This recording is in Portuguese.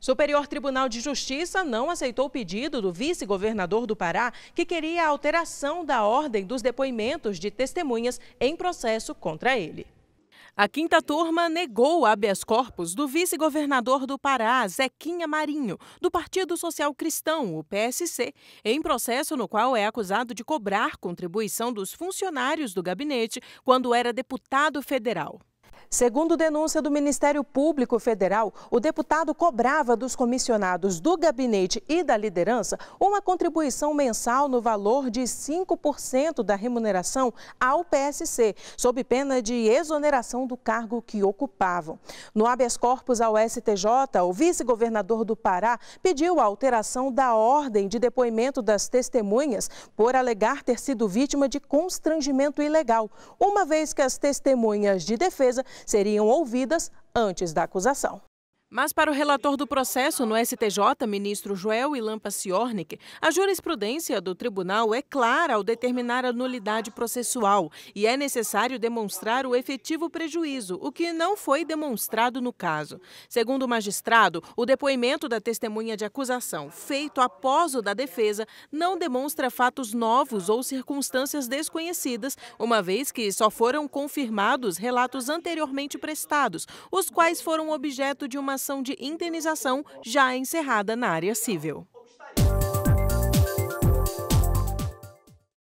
Superior Tribunal de Justiça não aceitou o pedido do vice-governador do Pará, que queria a alteração da ordem dos depoimentos de testemunhas em processo contra ele. A quinta turma negou o habeas corpus do vice-governador do Pará, Zequinha Marinho, do Partido Social Cristão, o PSC, em processo no qual é acusado de cobrar contribuição dos funcionários do gabinete quando era deputado federal. Segundo denúncia do Ministério Público Federal, o deputado cobrava dos comissionados do gabinete e da liderança uma contribuição mensal no valor de 5% da remuneração ao PSC, sob pena de exoneração do cargo que ocupavam. No habeas corpus ao STJ, o vice-governador do Pará pediu a alteração da ordem de depoimento das testemunhas por alegar ter sido vítima de constrangimento ilegal, uma vez que as testemunhas de defesa seriam ouvidas antes da acusação. Mas para o relator do processo no STJ, ministro Joel Ilan Paciornik, a jurisprudência do tribunal é clara ao determinar a nulidade processual e é necessário demonstrar o efetivo prejuízo, o que não foi demonstrado no caso. Segundo o magistrado, o depoimento da testemunha de acusação, feito após o da defesa, não demonstra fatos novos ou circunstâncias desconhecidas, uma vez que só foram confirmados relatos anteriormente prestados, os quais foram objeto de uma ação de indenização já encerrada na área civil.